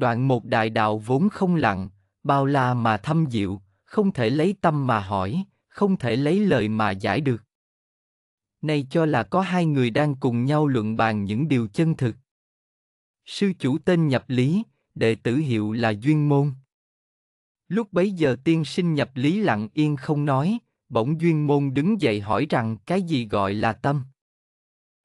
đoạn một đại đạo vốn không lặng, bao la mà thâm diệu, không thể lấy tâm mà hỏi, không thể lấy lời mà giải được. Nay cho là có hai người đang cùng nhau luận bàn những điều chân thực. Sư chủ tên Nhập Lý, đệ tử hiệu là Duyên Môn. Lúc bấy giờ tiên sinh Nhập Lý lặng yên không nói, bỗng Duyên Môn đứng dậy hỏi rằng cái gì gọi là tâm?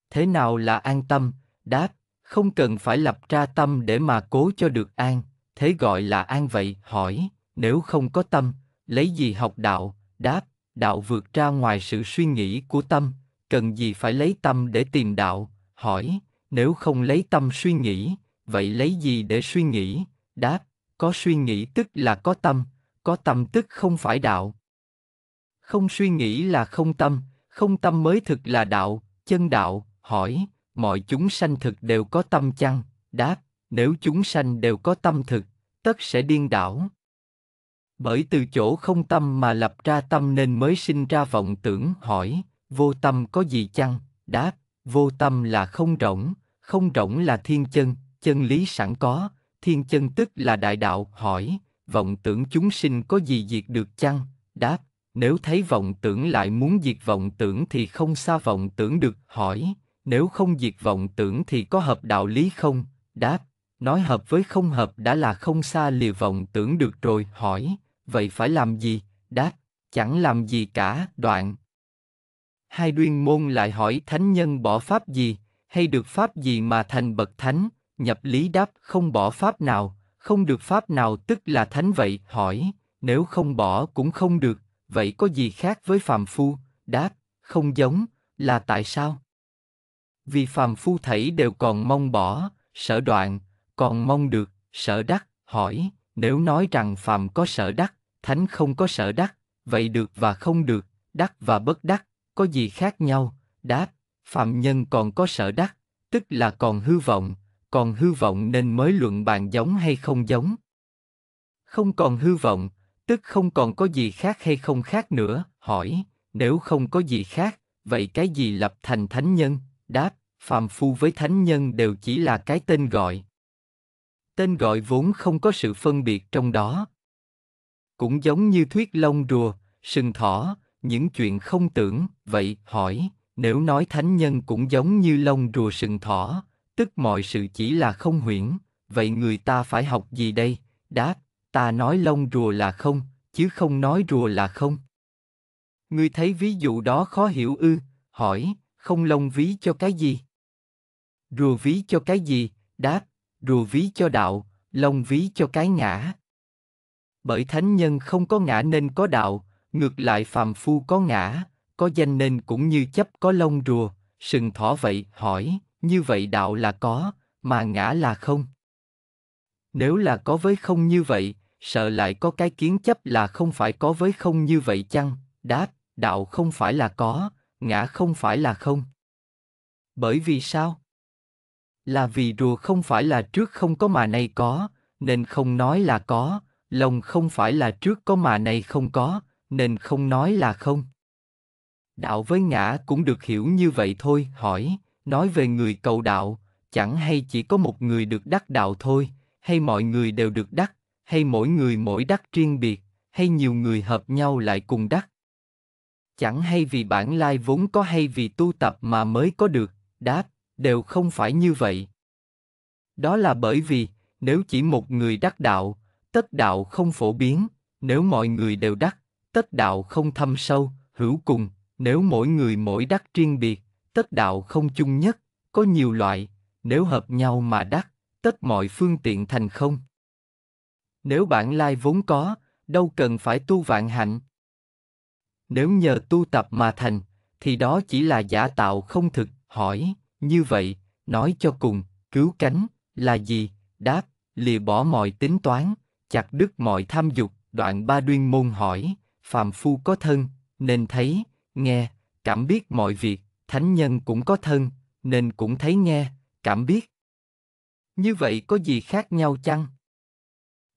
Thế nào là an tâm? Đáp, không cần phải lập ra tâm để mà cố cho được an, thế gọi là an vậy. Hỏi, nếu không có tâm, lấy gì học đạo? Đáp, đạo vượt ra ngoài sự suy nghĩ của tâm, cần gì phải lấy tâm để tìm đạo? Hỏi, nếu không lấy tâm suy nghĩ, vậy lấy gì để suy nghĩ? Đáp, có suy nghĩ tức là có tâm, có tâm tức không phải đạo. Không suy nghĩ là không tâm, không tâm mới thực là đạo, chân đạo. Hỏi, mọi chúng sanh thực đều có tâm chăng đáp nếu chúng sanh đều có tâm thực tất sẽ điên đảo bởi từ chỗ không tâm mà lập ra tâm nên mới sinh ra vọng tưởng hỏi vô tâm có gì chăng đáp vô tâm là không rỗng không rỗng là thiên chân chân lý sẵn có thiên chân tức là đại đạo hỏi vọng tưởng chúng sinh có gì diệt được chăng đáp nếu thấy vọng tưởng lại muốn diệt vọng tưởng thì không xa vọng tưởng được hỏi nếu không diệt vọng tưởng thì có hợp đạo lý không? Đáp, nói hợp với không hợp đã là không xa lìa vọng tưởng được rồi, hỏi, vậy phải làm gì? Đáp, chẳng làm gì cả, đoạn. Hai duyên môn lại hỏi thánh nhân bỏ pháp gì, hay được pháp gì mà thành bậc thánh, nhập lý đáp không bỏ pháp nào, không được pháp nào tức là thánh vậy, hỏi, nếu không bỏ cũng không được, vậy có gì khác với phàm phu, đáp, không giống, là tại sao? vì phàm phu thảy đều còn mong bỏ, sợ đoạn, còn mong được, sợ đắc, hỏi, nếu nói rằng phàm có sợ đắc, thánh không có sợ đắc, vậy được và không được, đắc và bất đắc, có gì khác nhau? Đáp, phàm nhân còn có sợ đắc, tức là còn hư vọng, còn hư vọng nên mới luận bàn giống hay không giống. Không còn hư vọng, tức không còn có gì khác hay không khác nữa, hỏi, nếu không có gì khác, vậy cái gì lập thành thánh nhân? Đáp, phàm phu với thánh nhân đều chỉ là cái tên gọi. Tên gọi vốn không có sự phân biệt trong đó. Cũng giống như thuyết lông rùa, sừng thỏ, những chuyện không tưởng, vậy hỏi, nếu nói thánh nhân cũng giống như lông rùa sừng thỏ, tức mọi sự chỉ là không huyễn, vậy người ta phải học gì đây? Đáp, ta nói lông rùa là không, chứ không nói rùa là không. Ngươi thấy ví dụ đó khó hiểu ư? Hỏi, không lông ví cho cái gì? Rùa ví cho cái gì? Đáp, rùa ví cho đạo, lông ví cho cái ngã. Bởi thánh nhân không có ngã nên có đạo, ngược lại phàm phu có ngã, có danh nên cũng như chấp có lông rùa, sừng thỏ vậy, hỏi, như vậy đạo là có, mà ngã là không. Nếu là có với không như vậy, sợ lại có cái kiến chấp là không phải có với không như vậy chăng? Đáp, đạo không phải là có, ngã không phải là không. Bởi vì sao? Là vì rùa không phải là trước không có mà nay có, nên không nói là có, lòng không phải là trước có mà nay không có, nên không nói là không. Đạo với ngã cũng được hiểu như vậy thôi, hỏi, nói về người cầu đạo, chẳng hay chỉ có một người được đắc đạo thôi, hay mọi người đều được đắc, hay mỗi người mỗi đắc riêng biệt, hay nhiều người hợp nhau lại cùng đắc, chẳng hay vì bản lai vốn có hay vì tu tập mà mới có được, đáp, đều không phải như vậy. Đó là bởi vì, nếu chỉ một người đắc đạo, tất đạo không phổ biến, nếu mọi người đều đắc, tất đạo không thâm sâu, hữu cùng, nếu mỗi người mỗi đắc riêng biệt, tất đạo không chung nhất, có nhiều loại, nếu hợp nhau mà đắc, tất mọi phương tiện thành không. Nếu bản lai vốn có, đâu cần phải tu vạn hạnh, nếu nhờ tu tập mà thành, thì đó chỉ là giả tạo không thực, hỏi, như vậy, nói cho cùng, cứu cánh, là gì, đáp, lìa bỏ mọi tính toán, chặt đứt mọi tham dục, đoạn ba đuyên môn hỏi, phàm phu có thân, nên thấy, nghe, cảm biết mọi việc, thánh nhân cũng có thân, nên cũng thấy nghe, cảm biết. Như vậy có gì khác nhau chăng?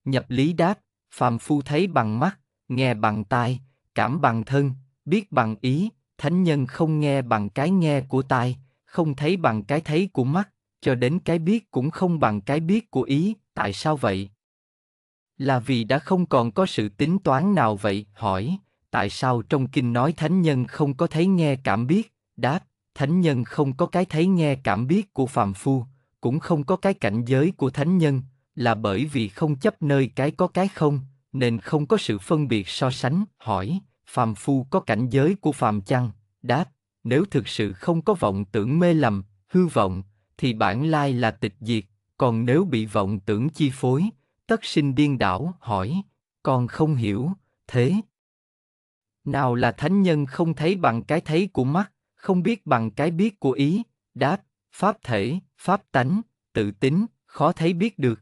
Nhập lý đáp, phàm phu thấy bằng mắt, nghe bằng tai, cảm bằng thân, biết bằng ý, thánh nhân không nghe bằng cái nghe của tai, không thấy bằng cái thấy của mắt, cho đến cái biết cũng không bằng cái biết của ý, tại sao vậy? Là vì đã không còn có sự tính toán nào vậy, hỏi, tại sao trong kinh nói thánh nhân không có thấy nghe cảm biết, đáp, thánh nhân không có cái thấy nghe cảm biết của phàm phu, cũng không có cái cảnh giới của thánh nhân, là bởi vì không chấp nơi cái có cái không, nên không có sự phân biệt so sánh, hỏi, phàm phu có cảnh giới của phàm chăng đáp nếu thực sự không có vọng tưởng mê lầm hư vọng thì bản lai là tịch diệt còn nếu bị vọng tưởng chi phối tất sinh điên đảo hỏi còn không hiểu thế nào là thánh nhân không thấy bằng cái thấy của mắt không biết bằng cái biết của ý đáp pháp thể pháp tánh tự tính khó thấy biết được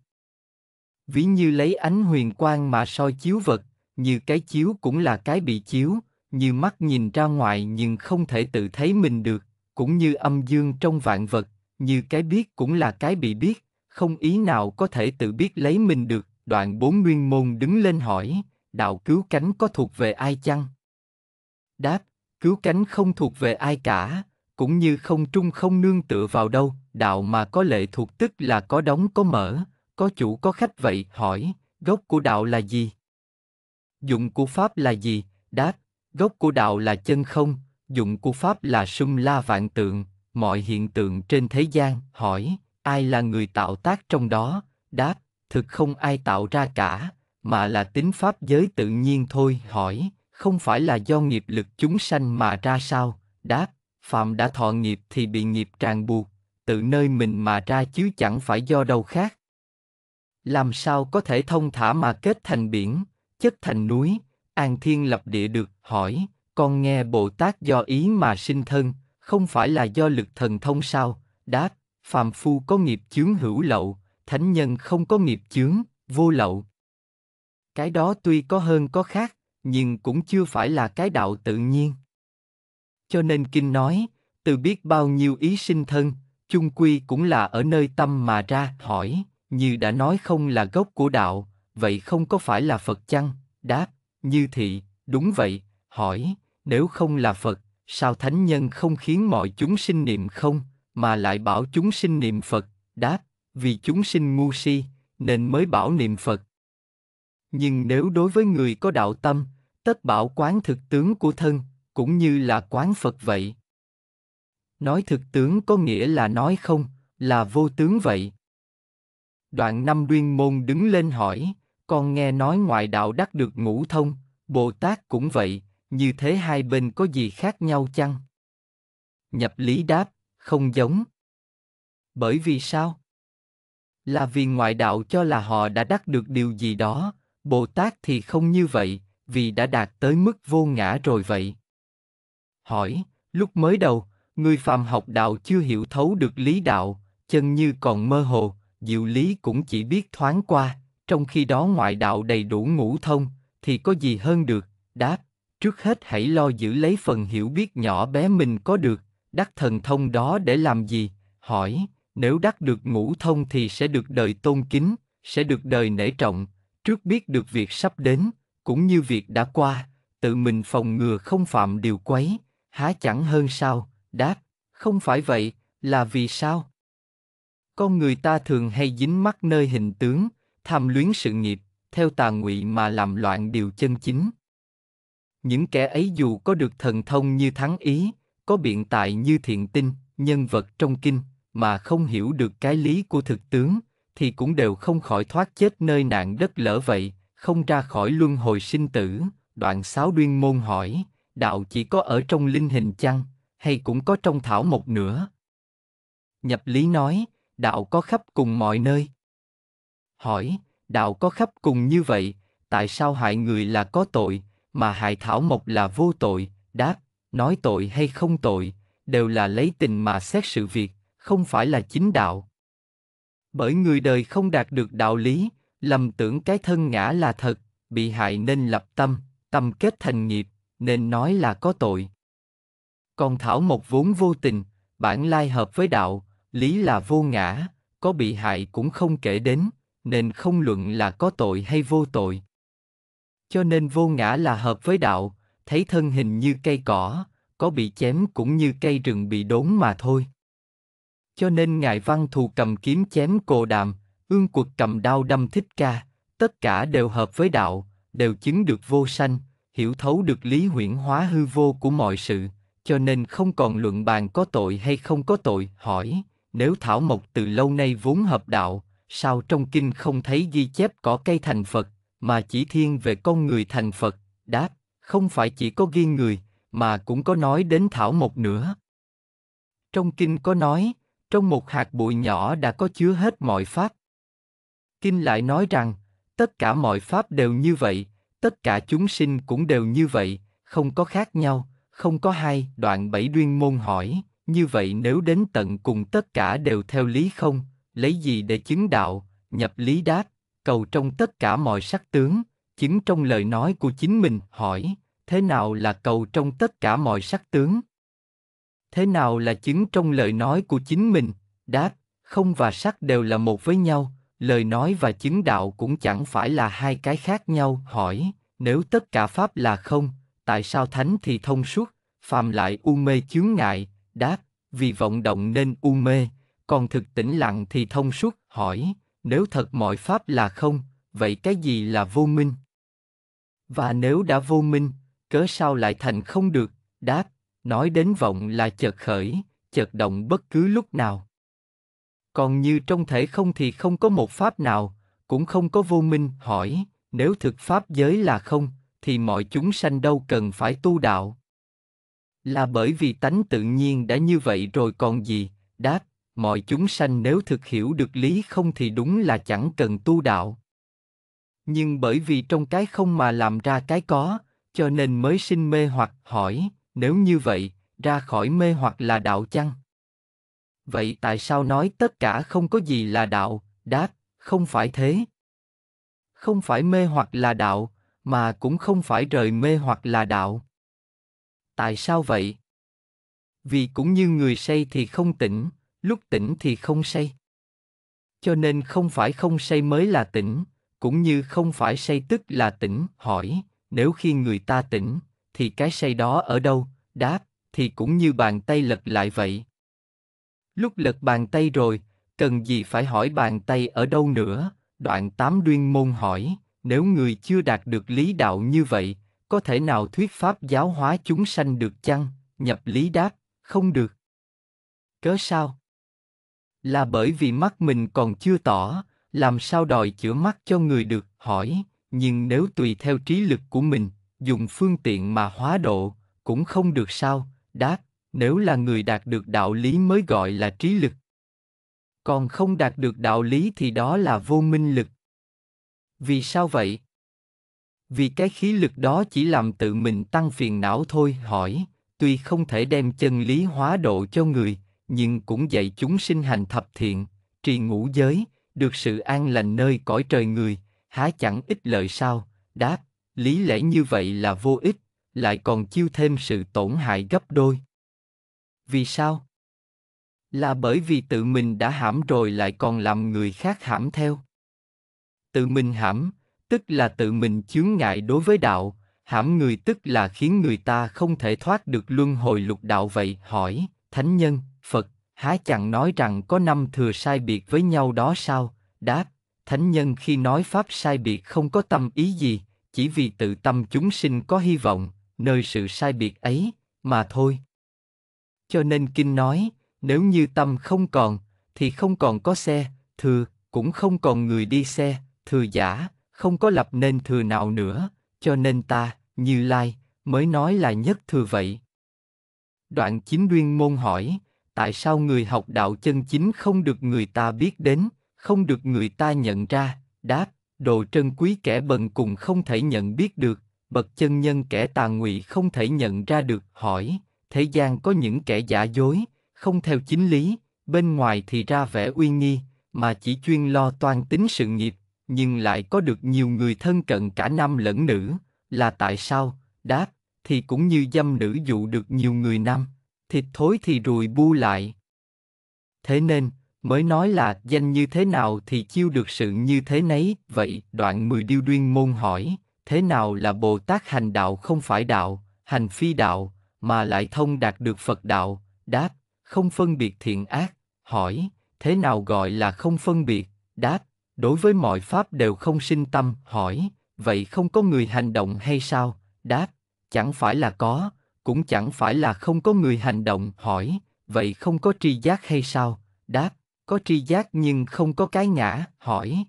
ví như lấy ánh huyền quang mà soi chiếu vật như cái chiếu cũng là cái bị chiếu, như mắt nhìn ra ngoài nhưng không thể tự thấy mình được, cũng như âm dương trong vạn vật, như cái biết cũng là cái bị biết, không ý nào có thể tự biết lấy mình được. Đoạn bốn nguyên môn đứng lên hỏi, đạo cứu cánh có thuộc về ai chăng? Đáp, cứu cánh không thuộc về ai cả, cũng như không trung không nương tựa vào đâu, đạo mà có lệ thuộc tức là có đóng có mở, có chủ có khách vậy, hỏi, gốc của đạo là gì? Dụng của Pháp là gì? Đáp, gốc của đạo là chân không, dụng của Pháp là sung la vạn tượng, mọi hiện tượng trên thế gian. Hỏi, ai là người tạo tác trong đó? Đáp, thực không ai tạo ra cả, mà là tính Pháp giới tự nhiên thôi. Hỏi, không phải là do nghiệp lực chúng sanh mà ra sao? Đáp, phạm đã thọ nghiệp thì bị nghiệp tràn buộc, tự nơi mình mà ra chứ chẳng phải do đâu khác. Làm sao có thể thông thả mà kết thành biển, chất thành núi, an thiên lập địa được, hỏi, con nghe Bồ Tát do ý mà sinh thân, không phải là do lực thần thông sao, đáp, phàm phu có nghiệp chướng hữu lậu, thánh nhân không có nghiệp chướng, vô lậu. Cái đó tuy có hơn có khác, nhưng cũng chưa phải là cái đạo tự nhiên. Cho nên Kinh nói, từ biết bao nhiêu ý sinh thân, chung quy cũng là ở nơi tâm mà ra, hỏi, như đã nói không là gốc của đạo, vậy không có phải là Phật chăng? Đáp, như thị, đúng vậy, hỏi, nếu không là Phật, sao thánh nhân không khiến mọi chúng sinh niệm không, mà lại bảo chúng sinh niệm Phật? Đáp, vì chúng sinh ngu si, nên mới bảo niệm Phật. Nhưng nếu đối với người có đạo tâm, tất bảo quán thực tướng của thân, cũng như là quán Phật vậy. Nói thực tướng có nghĩa là nói không, là vô tướng vậy. Đoạn năm duyên môn đứng lên hỏi, con nghe nói ngoại đạo đắc được ngũ thông, Bồ Tát cũng vậy, như thế hai bên có gì khác nhau chăng? Nhập lý đáp, không giống. Bởi vì sao? Là vì ngoại đạo cho là họ đã đắc được điều gì đó, Bồ Tát thì không như vậy, vì đã đạt tới mức vô ngã rồi vậy. Hỏi, lúc mới đầu, người phàm học đạo chưa hiểu thấu được lý đạo, chân như còn mơ hồ, diệu lý cũng chỉ biết thoáng qua, trong khi đó ngoại đạo đầy đủ ngũ thông, thì có gì hơn được, đáp, trước hết hãy lo giữ lấy phần hiểu biết nhỏ bé mình có được, đắc thần thông đó để làm gì, hỏi, nếu đắc được ngũ thông thì sẽ được đời tôn kính, sẽ được đời nể trọng, trước biết được việc sắp đến, cũng như việc đã qua, tự mình phòng ngừa không phạm điều quấy, há chẳng hơn sao, đáp, không phải vậy, là vì sao? Con người ta thường hay dính mắc nơi hình tướng, tham luyến sự nghiệp, theo tà ngụy mà làm loạn điều chân chính. Những kẻ ấy dù có được thần thông như thắng ý, có biện tại như thiện tinh, nhân vật trong kinh, mà không hiểu được cái lý của thực tướng, thì cũng đều không khỏi thoát chết nơi nạn đất lỡ vậy, không ra khỏi luân hồi sinh tử. Đoạn sáo đuyên môn hỏi, đạo chỉ có ở trong linh hình chăng, hay cũng có trong thảo mộc nữa? Nhập lý nói, đạo có khắp cùng mọi nơi hỏi, đạo có khắp cùng như vậy, tại sao hại người là có tội, mà hại thảo mộc là vô tội, đáp, nói tội hay không tội, đều là lấy tình mà xét sự việc, không phải là chính đạo. Bởi người đời không đạt được đạo lý, lầm tưởng cái thân ngã là thật, bị hại nên lập tâm, tâm kết thành nghiệp, nên nói là có tội. Còn thảo mộc vốn vô tình, bản lai hợp với đạo, lý là vô ngã, có bị hại cũng không kể đến, nên không luận là có tội hay vô tội. Cho nên vô ngã là hợp với đạo, thấy thân hình như cây cỏ, có bị chém cũng như cây rừng bị đốn mà thôi. Cho nên Ngài Văn Thù cầm kiếm chém cồ đàm, ương cuộc cầm đao đâm thích ca, tất cả đều hợp với đạo, đều chứng được vô sanh, hiểu thấu được lý huyễn hóa hư vô của mọi sự, cho nên không còn luận bàn có tội hay không có tội, hỏi, nếu Thảo Mộc từ lâu nay vốn hợp đạo, sao trong kinh không thấy ghi chép có cây thành Phật, mà chỉ thiên về con người thành Phật, đáp, không phải chỉ có ghi người, mà cũng có nói đến thảo Mộc nữa. Trong kinh có nói, trong một hạt bụi nhỏ đã có chứa hết mọi pháp. Kinh lại nói rằng, tất cả mọi pháp đều như vậy, tất cả chúng sinh cũng đều như vậy, không có khác nhau, không có hai. Đoạn bảy duyên môn hỏi, như vậy nếu đến tận cùng tất cả đều theo lý không, lấy gì để chứng đạo, nhập lý đát, cầu trong tất cả mọi sắc tướng, chứng trong lời nói của chính mình, hỏi, thế nào là cầu trong tất cả mọi sắc tướng? Thế nào là chứng trong lời nói của chính mình? Đáp, không và sắc đều là một với nhau, lời nói và chứng đạo cũng chẳng phải là hai cái khác nhau, hỏi, nếu tất cả pháp là không, tại sao thánh thì thông suốt, phàm lại u mê chướng ngại, đáp, vì vọng động nên u mê, còn thực tĩnh lặng thì thông suốt, hỏi, nếu thật mọi pháp là không, vậy cái gì là vô minh? Và nếu đã vô minh, cớ sao lại thành không được? Đáp, nói đến vọng là chợt khởi, chợt động bất cứ lúc nào. Còn như trong thể không thì không có một pháp nào, cũng không có vô minh, hỏi, nếu thực pháp giới là không, thì mọi chúng sanh đâu cần phải tu đạo. Là bởi vì tánh tự nhiên đã như vậy rồi còn gì, đáp, mọi chúng sanh nếu thực hiểu được lý không thì đúng là chẳng cần tu đạo nhưng bởi vì trong cái không mà làm ra cái có cho nên mới sinh mê hoặc hỏi nếu như vậy ra khỏi mê hoặc là đạo chăng vậy tại sao nói tất cả không có gì là đạo đáp không phải thế không phải mê hoặc là đạo mà cũng không phải rời mê hoặc là đạo tại sao vậy vì cũng như người say thì không tỉnh lúc tỉnh thì không say. Cho nên không phải không say mới là tỉnh, cũng như không phải say tức là tỉnh, hỏi, nếu khi người ta tỉnh, thì cái say đó ở đâu, đáp, thì cũng như bàn tay lật lại vậy. Lúc lật bàn tay rồi, cần gì phải hỏi bàn tay ở đâu nữa, đoạn tám duyên môn hỏi, nếu người chưa đạt được lý đạo như vậy, có thể nào thuyết pháp giáo hóa chúng sanh được chăng? Nhập lý đáp, không được. Cớ sao? là bởi vì mắt mình còn chưa tỏ làm sao đòi chữa mắt cho người được hỏi nhưng nếu tùy theo trí lực của mình dùng phương tiện mà hóa độ cũng không được sao đáp nếu là người đạt được đạo lý mới gọi là trí lực còn không đạt được đạo lý thì đó là vô minh lực vì sao vậy vì cái khí lực đó chỉ làm tự mình tăng phiền não thôi hỏi tuy không thể đem chân lý hóa độ cho người nhưng cũng dạy chúng sinh hành thập thiện, trì ngũ giới, được sự an lành nơi cõi trời người, há chẳng ích lợi sao? Đáp, lý lẽ như vậy là vô ích, lại còn chiêu thêm sự tổn hại gấp đôi. Vì sao? Là bởi vì tự mình đã hãm rồi lại còn làm người khác hãm theo. Tự mình hãm, tức là tự mình chướng ngại đối với đạo, hãm người tức là khiến người ta không thể thoát được luân hồi lục đạo vậy, hỏi, thánh nhân, Phật, há chẳng nói rằng có năm thừa sai biệt với nhau đó sao? Đáp, thánh nhân khi nói pháp sai biệt không có tâm ý gì, chỉ vì tự tâm chúng sinh có hy vọng, nơi sự sai biệt ấy, mà thôi. Cho nên Kinh nói, nếu như tâm không còn, thì không còn có xe, thừa, cũng không còn người đi xe, thừa giả, không có lập nên thừa nào nữa, cho nên ta, Như Lai, mới nói là nhất thừa vậy. Đoạn chính duyên môn hỏi, tại sao người học đạo chân chính không được người ta biết đến không được người ta nhận ra đáp đồ trân quý kẻ bần cùng không thể nhận biết được bậc chân nhân kẻ tà ngụy không thể nhận ra được hỏi thế gian có những kẻ giả dối không theo chính lý bên ngoài thì ra vẻ uy nghi mà chỉ chuyên lo toan tính sự nghiệp nhưng lại có được nhiều người thân cận cả nam lẫn nữ là tại sao đáp thì cũng như dâm nữ dụ được nhiều người nam thịt thối thì rùi bu lại. Thế nên, mới nói là danh như thế nào thì chiêu được sự như thế nấy, vậy đoạn 10 điêu duyên môn hỏi, thế nào là Bồ Tát hành đạo không phải đạo, hành phi đạo, mà lại thông đạt được Phật đạo, đáp, không phân biệt thiện ác, hỏi, thế nào gọi là không phân biệt, đáp, đối với mọi pháp đều không sinh tâm, hỏi, vậy không có người hành động hay sao, đáp, chẳng phải là có, cũng chẳng phải là không có người hành động hỏi vậy không có tri giác hay sao đáp có tri giác nhưng không có cái ngã hỏi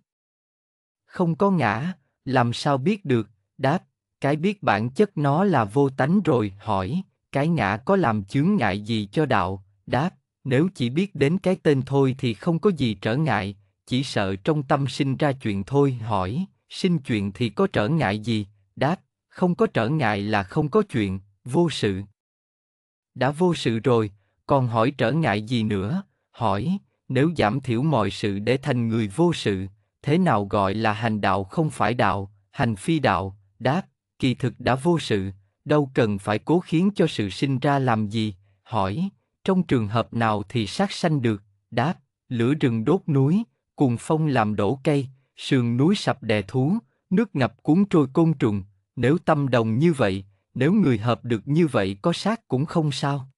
không có ngã làm sao biết được đáp cái biết bản chất nó là vô tánh rồi hỏi cái ngã có làm chướng ngại gì cho đạo đáp nếu chỉ biết đến cái tên thôi thì không có gì trở ngại chỉ sợ trong tâm sinh ra chuyện thôi hỏi sinh chuyện thì có trở ngại gì đáp không có trở ngại là không có chuyện vô sự. Đã vô sự rồi, còn hỏi trở ngại gì nữa, hỏi, nếu giảm thiểu mọi sự để thành người vô sự, thế nào gọi là hành đạo không phải đạo, hành phi đạo, đáp, kỳ thực đã vô sự, đâu cần phải cố khiến cho sự sinh ra làm gì, hỏi, trong trường hợp nào thì sát sanh được, đáp, lửa rừng đốt núi, cùng phong làm đổ cây, sườn núi sập đè thú, nước ngập cuốn trôi côn trùng, nếu tâm đồng như vậy, nếu người hợp được như vậy có sát cũng không sao.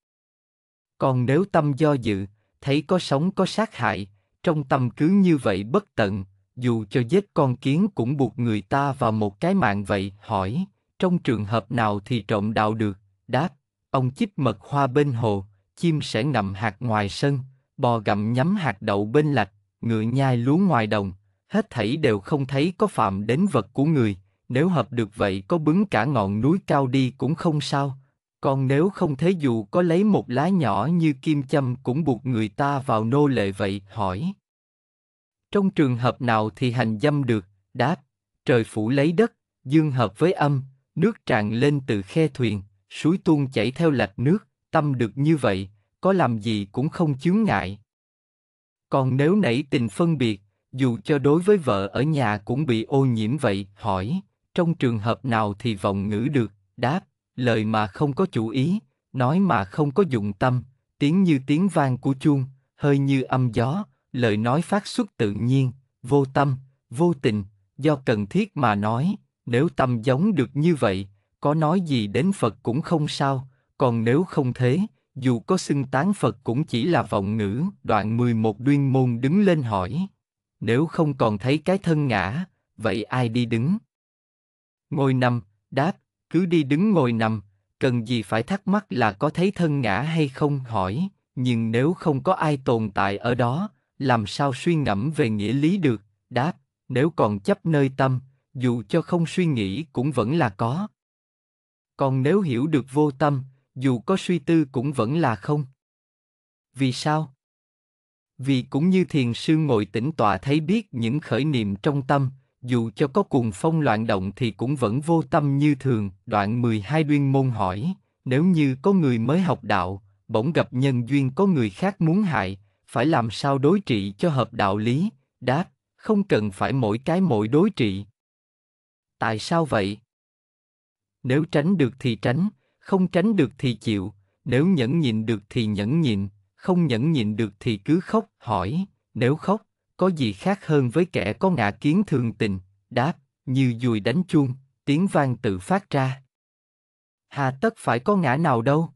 Còn nếu tâm do dự, thấy có sống có sát hại, trong tâm cứ như vậy bất tận, dù cho giết con kiến cũng buộc người ta vào một cái mạng vậy, hỏi, trong trường hợp nào thì trộm đạo được, đáp, ông chích mật hoa bên hồ, chim sẽ ngậm hạt ngoài sân, bò gặm nhắm hạt đậu bên lạch, ngựa nhai lúa ngoài đồng, hết thảy đều không thấy có phạm đến vật của người, nếu hợp được vậy có bứng cả ngọn núi cao đi cũng không sao, còn nếu không thế dù có lấy một lá nhỏ như kim châm cũng buộc người ta vào nô lệ vậy, hỏi. Trong trường hợp nào thì hành dâm được, đáp, trời phủ lấy đất, dương hợp với âm, nước tràn lên từ khe thuyền, suối tuôn chảy theo lạch nước, tâm được như vậy, có làm gì cũng không chướng ngại. Còn nếu nảy tình phân biệt, dù cho đối với vợ ở nhà cũng bị ô nhiễm vậy, hỏi trong trường hợp nào thì vọng ngữ được, đáp, lời mà không có chủ ý, nói mà không có dụng tâm, tiếng như tiếng vang của chuông, hơi như âm gió, lời nói phát xuất tự nhiên, vô tâm, vô tình, do cần thiết mà nói, nếu tâm giống được như vậy, có nói gì đến Phật cũng không sao, còn nếu không thế, dù có xưng tán Phật cũng chỉ là vọng ngữ. Đoạn 11 duyên Môn đứng lên hỏi, nếu không còn thấy cái thân ngã, vậy ai đi đứng? Ngồi nằm, đáp, cứ đi đứng ngồi nằm, cần gì phải thắc mắc là có thấy thân ngã hay không hỏi, nhưng nếu không có ai tồn tại ở đó, làm sao suy ngẫm về nghĩa lý được, đáp, nếu còn chấp nơi tâm, dù cho không suy nghĩ cũng vẫn là có. Còn nếu hiểu được vô tâm, dù có suy tư cũng vẫn là không. Vì sao? Vì cũng như thiền sư ngồi tĩnh tọa thấy biết những khởi niệm trong tâm, dù cho có cuồng phong loạn động thì cũng vẫn vô tâm như thường. Đoạn 12 duyên Môn hỏi, nếu như có người mới học đạo, bỗng gặp nhân duyên có người khác muốn hại, phải làm sao đối trị cho hợp đạo lý? Đáp, không cần phải mỗi cái mỗi đối trị. Tại sao vậy? Nếu tránh được thì tránh, không tránh được thì chịu, nếu nhẫn nhịn được thì nhẫn nhịn, không nhẫn nhịn được thì cứ khóc, hỏi, nếu khóc, có gì khác hơn với kẻ có ngã kiến thường tình, đáp, như dùi đánh chuông, tiếng vang tự phát ra. Hà tất phải có ngã nào đâu.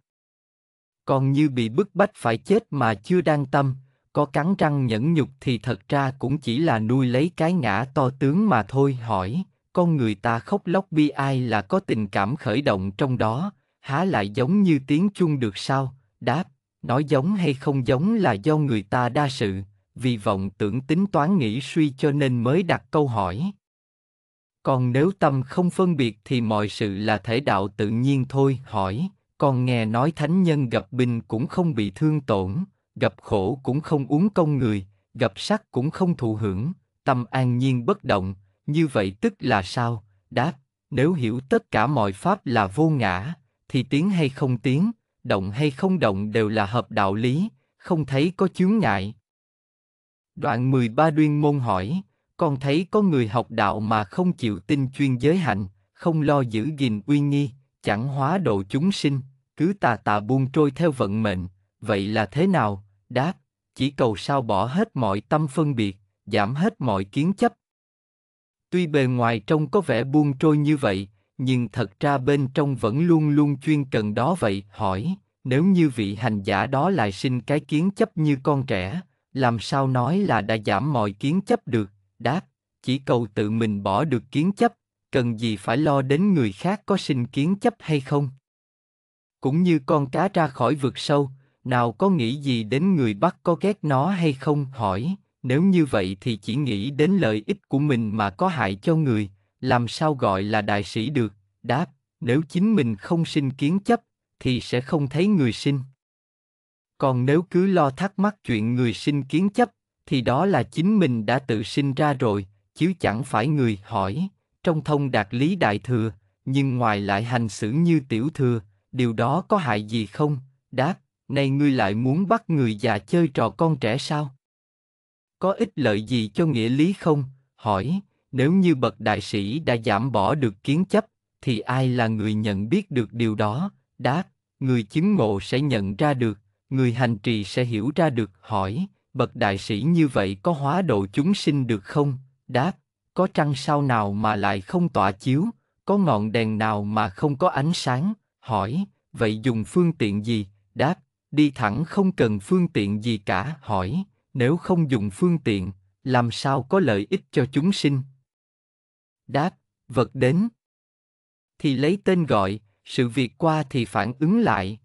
Còn như bị bức bách phải chết mà chưa đang tâm, có cắn răng nhẫn nhục thì thật ra cũng chỉ là nuôi lấy cái ngã to tướng mà thôi hỏi, con người ta khóc lóc bi ai là có tình cảm khởi động trong đó, há lại giống như tiếng chuông được sao, đáp, nói giống hay không giống là do người ta đa sự, vì vọng tưởng tính toán nghĩ suy cho nên mới đặt câu hỏi còn nếu tâm không phân biệt thì mọi sự là thể đạo tự nhiên thôi hỏi còn nghe nói thánh nhân gặp binh cũng không bị thương tổn gặp khổ cũng không uống công người gặp sắc cũng không thụ hưởng tâm an nhiên bất động như vậy tức là sao đáp nếu hiểu tất cả mọi pháp là vô ngã thì tiếng hay không tiếng động hay không động đều là hợp đạo lý không thấy có chướng ngại Đoạn 13 duyên Môn hỏi, con thấy có người học đạo mà không chịu tin chuyên giới hạnh, không lo giữ gìn uy nghi, chẳng hóa độ chúng sinh, cứ tà tà buông trôi theo vận mệnh, vậy là thế nào? Đáp, chỉ cầu sao bỏ hết mọi tâm phân biệt, giảm hết mọi kiến chấp. Tuy bề ngoài trông có vẻ buông trôi như vậy, nhưng thật ra bên trong vẫn luôn luôn chuyên cần đó vậy, hỏi, nếu như vị hành giả đó lại sinh cái kiến chấp như con trẻ, làm sao nói là đã giảm mọi kiến chấp được, đáp, chỉ cầu tự mình bỏ được kiến chấp, cần gì phải lo đến người khác có sinh kiến chấp hay không. Cũng như con cá ra khỏi vực sâu, nào có nghĩ gì đến người bắt có ghét nó hay không hỏi, nếu như vậy thì chỉ nghĩ đến lợi ích của mình mà có hại cho người, làm sao gọi là đại sĩ được, đáp, nếu chính mình không sinh kiến chấp, thì sẽ không thấy người sinh còn nếu cứ lo thắc mắc chuyện người sinh kiến chấp thì đó là chính mình đã tự sinh ra rồi chứ chẳng phải người hỏi trong thông đạt lý đại thừa nhưng ngoài lại hành xử như tiểu thừa điều đó có hại gì không đáp nay ngươi lại muốn bắt người già chơi trò con trẻ sao có ích lợi gì cho nghĩa lý không hỏi nếu như bậc đại sĩ đã giảm bỏ được kiến chấp thì ai là người nhận biết được điều đó đáp người chứng ngộ sẽ nhận ra được người hành trì sẽ hiểu ra được hỏi bậc đại sĩ như vậy có hóa độ chúng sinh được không đáp có trăng sao nào mà lại không tỏa chiếu có ngọn đèn nào mà không có ánh sáng hỏi vậy dùng phương tiện gì đáp đi thẳng không cần phương tiện gì cả hỏi nếu không dùng phương tiện làm sao có lợi ích cho chúng sinh đáp vật đến thì lấy tên gọi sự việc qua thì phản ứng lại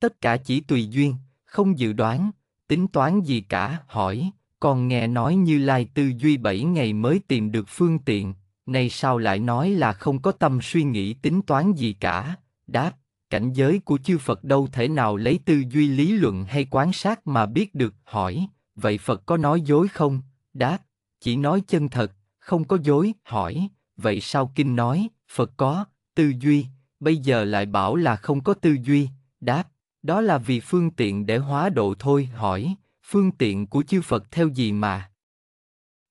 tất cả chỉ tùy duyên, không dự đoán, tính toán gì cả, hỏi, còn nghe nói như lai tư duy bảy ngày mới tìm được phương tiện, nay sao lại nói là không có tâm suy nghĩ tính toán gì cả, đáp, cảnh giới của chư Phật đâu thể nào lấy tư duy lý luận hay quán sát mà biết được, hỏi, vậy Phật có nói dối không, đáp, chỉ nói chân thật, không có dối, hỏi, vậy sao kinh nói, Phật có, tư duy, bây giờ lại bảo là không có tư duy, đáp, đó là vì phương tiện để hóa độ thôi hỏi, phương tiện của chư Phật theo gì mà?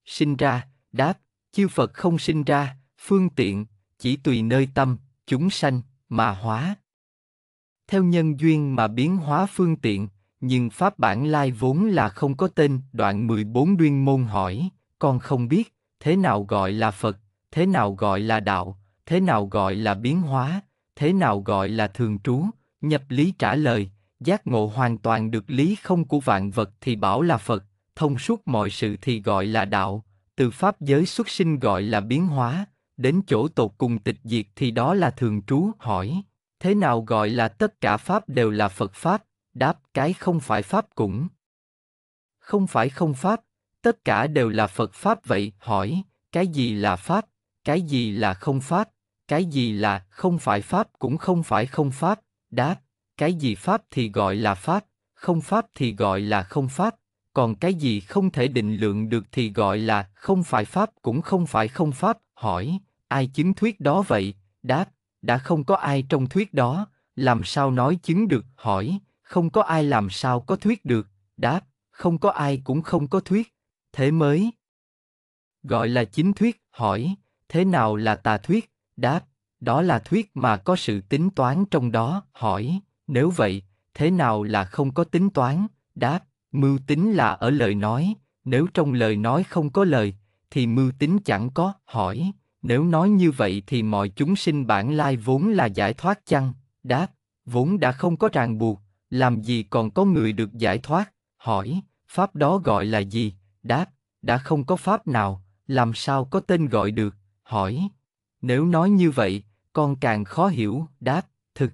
Sinh ra, đáp, chư Phật không sinh ra, phương tiện, chỉ tùy nơi tâm, chúng sanh, mà hóa. Theo nhân duyên mà biến hóa phương tiện, nhưng pháp bản lai vốn là không có tên, đoạn 14 duyên môn hỏi, con không biết, thế nào gọi là Phật, thế nào gọi là đạo, thế nào gọi là biến hóa, thế nào gọi là thường trú, Nhập lý trả lời, giác ngộ hoàn toàn được lý không của vạn vật thì bảo là Phật, thông suốt mọi sự thì gọi là đạo, từ pháp giới xuất sinh gọi là biến hóa, đến chỗ tột cùng tịch diệt thì đó là thường trú hỏi, thế nào gọi là tất cả pháp đều là Phật pháp, đáp cái không phải pháp cũng. Không phải không pháp, tất cả đều là Phật pháp vậy, hỏi, cái gì là pháp, cái gì là không pháp, cái gì là không phải pháp cũng không phải không pháp, Đáp, cái gì pháp thì gọi là pháp, không pháp thì gọi là không pháp, còn cái gì không thể định lượng được thì gọi là không phải pháp cũng không phải không pháp. Hỏi, ai chứng thuyết đó vậy? Đáp, đã không có ai trong thuyết đó, làm sao nói chứng được? Hỏi, không có ai làm sao có thuyết được? Đáp, không có ai cũng không có thuyết, thế mới gọi là chính thuyết. Hỏi, thế nào là tà thuyết? Đáp, đó là thuyết mà có sự tính toán trong đó hỏi nếu vậy thế nào là không có tính toán đáp mưu tính là ở lời nói nếu trong lời nói không có lời thì mưu tính chẳng có hỏi nếu nói như vậy thì mọi chúng sinh bản lai vốn là giải thoát chăng đáp vốn đã không có ràng buộc làm gì còn có người được giải thoát hỏi pháp đó gọi là gì đáp đã không có pháp nào làm sao có tên gọi được hỏi nếu nói như vậy con càng khó hiểu, đáp, thực.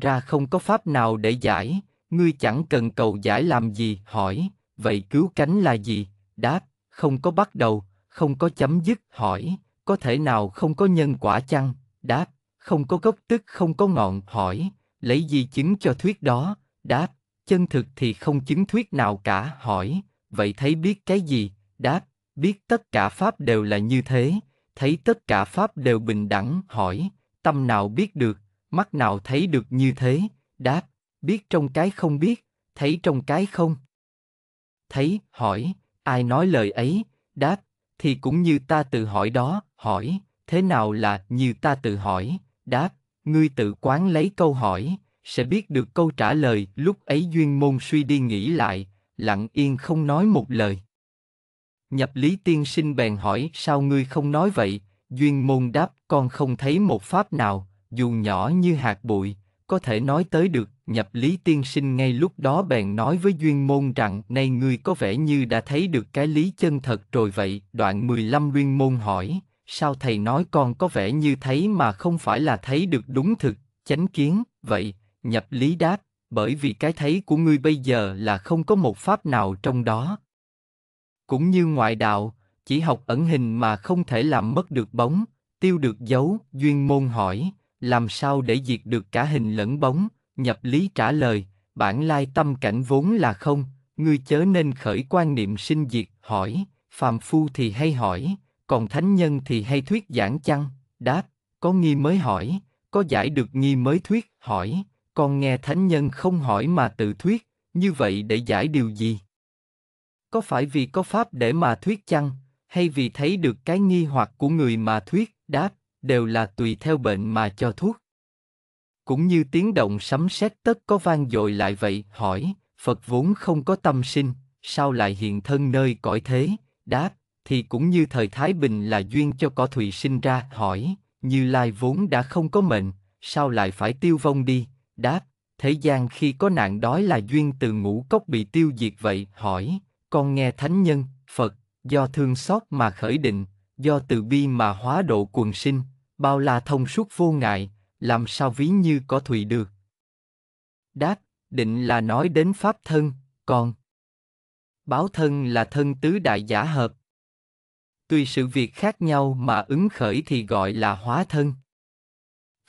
Ra không có pháp nào để giải, ngươi chẳng cần cầu giải làm gì, hỏi, vậy cứu cánh là gì, đáp, không có bắt đầu, không có chấm dứt, hỏi, có thể nào không có nhân quả chăng, đáp, không có gốc tức không có ngọn, hỏi, lấy gì chứng cho thuyết đó, đáp, chân thực thì không chứng thuyết nào cả, hỏi, vậy thấy biết cái gì, đáp, biết tất cả pháp đều là như thế, thấy tất cả pháp đều bình đẳng, hỏi, tâm nào biết được, mắt nào thấy được như thế, đáp, biết trong cái không biết, thấy trong cái không. Thấy, hỏi, ai nói lời ấy, đáp, thì cũng như ta tự hỏi đó, hỏi, thế nào là như ta tự hỏi, đáp, ngươi tự quán lấy câu hỏi, sẽ biết được câu trả lời, lúc ấy duyên môn suy đi nghĩ lại, lặng yên không nói một lời. Nhập lý tiên sinh bèn hỏi sao ngươi không nói vậy, duyên môn đáp con không thấy một pháp nào, dù nhỏ như hạt bụi, có thể nói tới được. Nhập lý tiên sinh ngay lúc đó bèn nói với duyên môn rằng nay ngươi có vẻ như đã thấy được cái lý chân thật rồi vậy. Đoạn 15 duyên môn hỏi, sao thầy nói con có vẻ như thấy mà không phải là thấy được đúng thực, chánh kiến, vậy, nhập lý đáp, bởi vì cái thấy của ngươi bây giờ là không có một pháp nào trong đó, cũng như ngoại đạo, chỉ học ẩn hình mà không thể làm mất được bóng, tiêu được dấu, duyên môn hỏi, làm sao để diệt được cả hình lẫn bóng, nhập lý trả lời, bản lai tâm cảnh vốn là không, ngươi chớ nên khởi quan niệm sinh diệt, hỏi, phàm phu thì hay hỏi, còn thánh nhân thì hay thuyết giảng chăng, đáp, có nghi mới hỏi, có giải được nghi mới thuyết, hỏi, còn nghe thánh nhân không hỏi mà tự thuyết, như vậy để giải điều gì? có phải vì có pháp để mà thuyết chăng, hay vì thấy được cái nghi hoặc của người mà thuyết, đáp, đều là tùy theo bệnh mà cho thuốc. Cũng như tiếng động sấm sét tất có vang dội lại vậy, hỏi, Phật vốn không có tâm sinh, sao lại hiện thân nơi cõi thế, đáp, thì cũng như thời Thái Bình là duyên cho cỏ thủy sinh ra, hỏi, Như Lai vốn đã không có mệnh, sao lại phải tiêu vong đi, đáp, thế gian khi có nạn đói là duyên từ ngũ cốc bị tiêu diệt vậy, hỏi, con nghe thánh nhân, Phật, do thương xót mà khởi định, do từ bi mà hóa độ quần sinh, bao la thông suốt vô ngại, làm sao ví như có thùy được. Đáp, định là nói đến pháp thân, còn báo thân là thân tứ đại giả hợp. Tuy sự việc khác nhau mà ứng khởi thì gọi là hóa thân.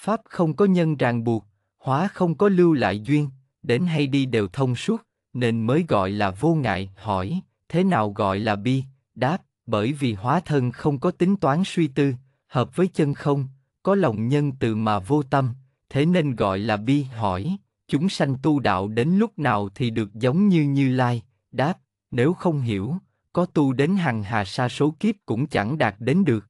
Pháp không có nhân ràng buộc, hóa không có lưu lại duyên, đến hay đi đều thông suốt, nên mới gọi là vô ngại, hỏi, thế nào gọi là bi, đáp, bởi vì hóa thân không có tính toán suy tư, hợp với chân không, có lòng nhân từ mà vô tâm, thế nên gọi là bi, hỏi, chúng sanh tu đạo đến lúc nào thì được giống như Như Lai, đáp, nếu không hiểu, có tu đến hằng hà sa số kiếp cũng chẳng đạt đến được.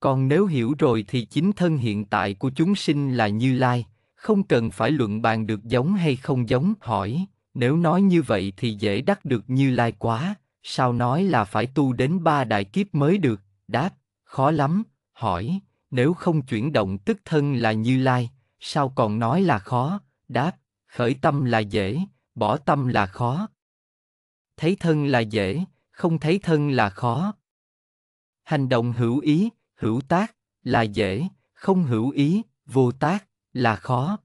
Còn nếu hiểu rồi thì chính thân hiện tại của chúng sinh là Như Lai, không cần phải luận bàn được giống hay không giống, hỏi, nếu nói như vậy thì dễ đắc được Như Lai quá, sao nói là phải tu đến ba đại kiếp mới được, đáp, khó lắm, hỏi, nếu không chuyển động tức thân là Như Lai, sao còn nói là khó, đáp, khởi tâm là dễ, bỏ tâm là khó. Thấy thân là dễ, không thấy thân là khó. Hành động hữu ý, hữu tác, là dễ, không hữu ý, vô tác, là khó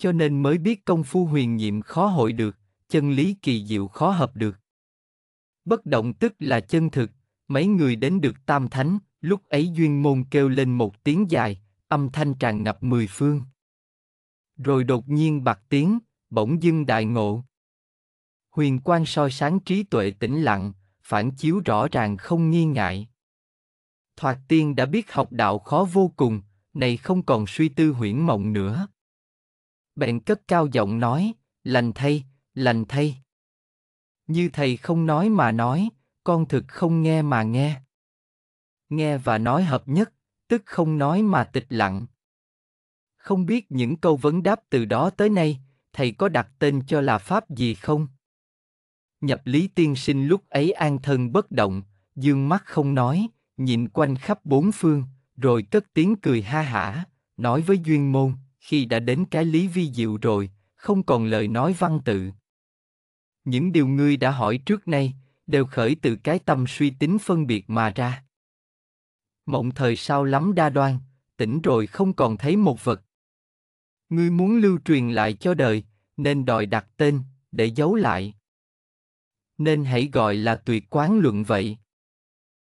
cho nên mới biết công phu huyền nhiệm khó hội được, chân lý kỳ diệu khó hợp được. Bất động tức là chân thực, mấy người đến được tam thánh, lúc ấy duyên môn kêu lên một tiếng dài, âm thanh tràn ngập mười phương. Rồi đột nhiên bạc tiếng, bỗng dưng đại ngộ. Huyền quan soi sáng trí tuệ tĩnh lặng, phản chiếu rõ ràng không nghi ngại. Thoạt tiên đã biết học đạo khó vô cùng, này không còn suy tư huyễn mộng nữa bèn cất cao giọng nói, lành thay, lành thay. Như thầy không nói mà nói, con thực không nghe mà nghe. Nghe và nói hợp nhất, tức không nói mà tịch lặng. Không biết những câu vấn đáp từ đó tới nay, thầy có đặt tên cho là pháp gì không? Nhập lý tiên sinh lúc ấy an thân bất động, dương mắt không nói, nhìn quanh khắp bốn phương, rồi cất tiếng cười ha hả, nói với duyên môn, khi đã đến cái lý vi diệu rồi, không còn lời nói văn tự. Những điều ngươi đã hỏi trước nay đều khởi từ cái tâm suy tính phân biệt mà ra. Mộng thời sao lắm đa đoan, tỉnh rồi không còn thấy một vật. Ngươi muốn lưu truyền lại cho đời, nên đòi đặt tên, để giấu lại. Nên hãy gọi là tuyệt quán luận vậy.